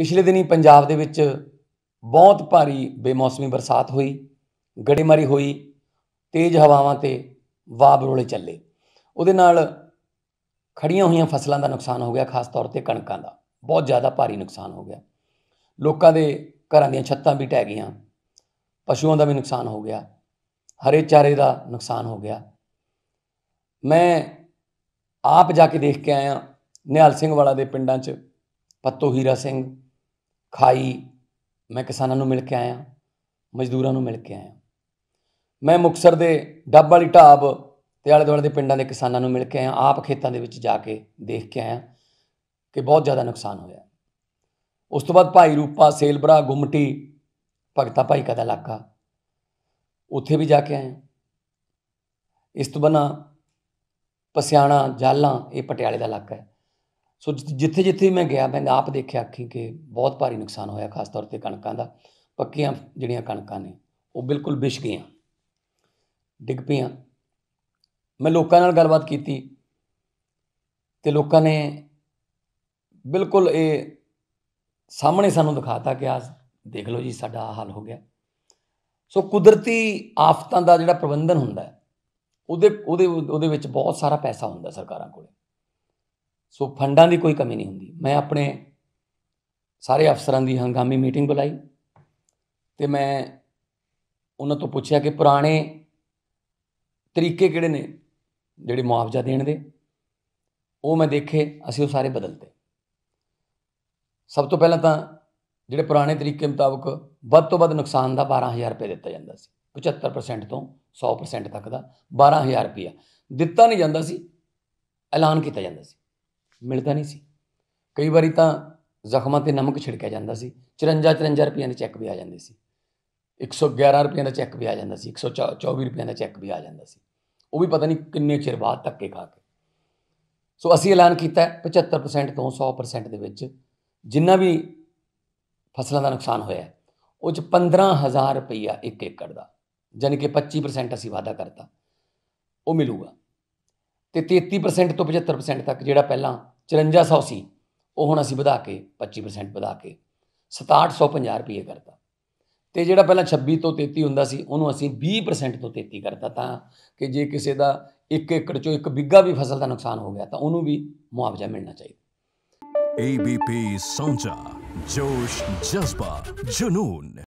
ਪਿਛਲੇ ਦਿਨੀ ਪੰਜਾਬ ਦੇ ਵਿੱਚ ਬਹੁਤ ਭਾਰੀ ਬੇਮੌਸਮੀ ਬਰਸਾਤ ਹੋਈ ਗੜੇਮਾਰੀ ਹੋਈ ਤੇਜ਼ ਹਵਾਵਾਂ ਤੇ ਵਾਬਰੋਲੇ ਚੱਲੇ ਉਹਦੇ ਨਾਲ ਖੜੀਆਂ ਹੋਈਆਂ ਫਸਲਾਂ ਦਾ ਨੁਕਸਾਨ ਹੋ ਗਿਆ ਖਾਸ ਤੌਰ ਤੇ ਕਣਕਾਂ ਦਾ ਬਹੁਤ ਜ਼ਿਆਦਾ ਭਾਰੀ ਨੁਕਸਾਨ ਹੋ ਗਿਆ ਲੋਕਾਂ ਦੇ ਘਰਾਂ ਦੀਆਂ ਛੱਤਾਂ ਵੀ ਟਹਿ ਗਈਆਂ ਪਸ਼ੂਆਂ ਦਾ ਵੀ ਨੁਕਸਾਨ ਹੋ ਗਿਆ ਹਰੇ ਚਾਰੇ ਦਾ ਨੁਕਸਾਨ ਹੋ ਗਿਆ ਮੈਂ ਆਪ ਜਾ ਕੇ ਦੇਖ ਕੇ ਆਇਆ ਨਿਹਾਲ ਸਿੰਘ ਵਾਲਾ ਦੇ ਪਿੰਡਾਂ 'ਚ ਪੱਤੋ ਹੀਰਾ ਸਿੰਘ ਖਾਈ ਮੈਂ ਕਿਸਾਨਾਂ ਨੂੰ ਮਿਲ ਕੇ ਆਇਆ ਮਜ਼ਦੂਰਾਂ ਨੂੰ ਮਿਲ ਕੇ ਆਇਆ ਮੈਂ ਮੁਕਸਰ ਦੇ ਡੱਬ ਵਾਲੀ ਢਾਬ ਤੇ ਆਲੇ ਦੁਆਲੇ ਦੇ ਪਿੰਡਾਂ ਦੇ ਕਿਸਾਨਾਂ ਨੂੰ ਮਿਲ ਕੇ ਆਇਆ ਆਪ ਖੇਤਾਂ ਦੇ ਵਿੱਚ ਜਾ ਕੇ ਦੇਖ ਕੇ ਆਇਆ ਕਿ ਬਹੁਤ ਜ਼ਿਆਦਾ ਨੁਕਸਾਨ ਹੋਇਆ ਉਸ ਤੋਂ ਬਾਅਦ ਭਾਈ ਰੂਪਾ ਸੇਲਬਰਾ ਗੁੰਮਟੀ ਭਗਤਾ ਭਾਈ ਕਾ ਦਾ ਇਲਾਕਾ ਉੱਥੇ ਵੀ ਜਾ ਕੇ ਆਇਆ ਇਸ ਤੋਂ ਬਣਾ ਪਸਿਆਣਾ ਜਾਲਾਂ ਇਹ ਪਟਿਆਲੇ ਦਾ ਇਲਾਕਾ ਹੈ ਸੋ ਜਿੱਥੇ ਜਿੱਥੇ ਮੈਂ ਗਿਆ ਮੈਂ ਆਪ ਦੇਖਿਆ ਅੱਖੀ ਕਿ ਬਹੁਤ ਭਾਰੀ ਨੁਕਸਾਨ ਹੋਇਆ ਖਾਸ ਤੌਰ ਤੇ ਕਣਕਾਂ ਦਾ ਪੱਕੀਆਂ ਜਿਹੜੀਆਂ ਕਣਕਾਂ ਨੇ ਉਹ ਬਿਲਕੁਲ ਵਿਸ਼ ਗਈਆਂ ਡਿੱਗ ਪਈਆਂ ਮੈਂ ਲੋਕਾਂ ਨਾਲ ਗੱਲਬਾਤ ਕੀਤੀ ਤੇ ਲੋਕਾਂ ਨੇ ਬਿਲਕੁਲ ਇਹ ਸਾਹਮਣੇ ਸਾਨੂੰ ਦਿਖਾਤਾ ਕਿ ਆ ਦੇਖ ਲਓ ਜੀ ਸਾਡਾ ਹਾਲ ਹੋ ਗਿਆ ਸੋ ਕੁਦਰਤੀ ਆਫਤਾਂ ਦਾ ਜਿਹੜਾ ਪ੍ਰਬੰਧਨ ਹੁੰਦਾ ਹੈ ਉਹਦੇ ਉਹਦੇ ਉਹਦੇ ਵਿੱਚ ਬਹੁਤ ਸਾਰਾ ਪੈਸਾ ਹੁੰਦਾ ਸਰਕਾਰਾਂ ਕੋਲੇ ਸੋ ਫੰਡਾਂ ਦੀ ਕੋਈ ਕਮੀ ਨਹੀਂ ਹੁੰਦੀ ਮੈਂ ਆਪਣੇ ਸਾਰੇ ਅਫਸਰਾਂ ਦੀ ਹੰਗਾਮੀ ਮੀਟਿੰਗ ਬੁਲਾਈ ਤੇ ਮੈਂ ਉਹਨਾਂ ਤੋਂ ਪੁੱਛਿਆ ਕਿ ਪੁਰਾਣੇ ਤਰੀਕੇ ਕਿਹੜੇ ਨੇ ਜਿਹੜੇ ਮੁਆਵਜ਼ਾ ਦੇਣ ਦੇ ਉਹ ਮੈਂ ਦੇਖੇ ਅਸੀਂ ਉਹ ਸਾਰੇ ਬਦਲਤੇ ਸਭ ਤੋਂ ਪਹਿਲਾਂ ਤਾਂ ਜਿਹੜੇ ਪੁਰਾਣੇ ਤਰੀਕੇ ਮੁਤਾਬਕ ਵੱਧ ਤੋਂ ਵੱਧ ਨੁਕਸਾਨ ਦਾ 12000 ਰੁਪਏ ਦਿੱਤਾ ਜਾਂਦਾ ਸੀ 75% ਤੋਂ 100% ਤੱਕ ਦਾ 12000 ਰੁਪਏ ਦਿੱਤਾ ਨਹੀਂ ਜਾਂਦਾ ਸੀ ਐਲਾਨ ਕੀਤਾ ਜਾਂਦਾ ਸੀ ਮਿਲਦਾ ਨਹੀਂ ਸੀ ਕਈ ਵਾਰੀ ਤਾਂ ਜ਼ਖਮਾਂ ਤੇ ਨਮਕ ਛਿੜਕਿਆ ਜਾਂਦਾ ਸੀ 54 54 ਰੁਪਏ ਦੇ ਚੈੱਕ ਵੀ ਆ ਜਾਂਦੇ ਸੀ 111 ਰੁਪਏ ਦਾ ਚੈੱਕ ਵੀ ਆ ਜਾਂਦਾ ਸੀ 124 ਰੁਪਏ ਦਾ ਚੈੱਕ ਵੀ ਆ ਜਾਂਦਾ ਸੀ ਉਹ ਵੀ ਪਤਾ ਨਹੀਂ ਕਿੰਨੇ ਚਿਰ ਬਾਅਦ ਧੱਕੇ ਖਾ ਕੇ ਸੋ ਅਸੀਂ ਐਲਾਨ ਕੀਤਾ 75% ਤੋਂ 100% ਦੇ ਵਿੱਚ ਜਿੰਨਾ ਵੀ ਫਸਲਾਂ ਦਾ ਨੁਕਸਾਨ ਹੋਇਆ ਉਹ ਚ 15000 ਰੁਪਇਆ ਇੱਕ ਏਕੜ ਦਾ ਯਾਨੀ ਕਿ 25% ਅਸੀਂ ਵਾਅਦਾ ਕਰਤਾ ਉਹ ਮਿਲੂਗਾ ਤੇ 33% ਤੋਂ 75% ਤੱਕ ਜਿਹੜਾ ਪਹਿਲਾਂ 5400 ਸੀ ਉਹ ਹੁਣ ਅਸੀਂ ਵਧਾ ਕੇ 25% ਵਧਾ ਕੇ 6750 ਰੁਪਏ ਕਰਤਾ ਤੇ ਜਿਹੜਾ ਪਹਿਲਾਂ 26 ਤੋਂ 33 ਹੁੰਦਾ ਸੀ ਉਹਨੂੰ ਅਸੀਂ 20% ਤੋਂ 33 ਕਰਤਾ ਤਾਂ ਕਿ ਜੇ ਕਿਸੇ ਦਾ 1 ਏਕੜ ਚੋਂ 1 ਬਿੱਗਾ ਵੀ ਫਸਲ ਦਾ ਨੁਕਸਾਨ ਹੋ ਗਿਆ ਤਾਂ ਉਹਨੂੰ ਵੀ ਮੁਆਵਜ਼ਾ ਮਿਲਣਾ ਚਾਹੀਦਾ ABP ਸੌਂਚਾ ਜੋਸ਼ ਜਜ਼ਬਾ ਜਨੂਨ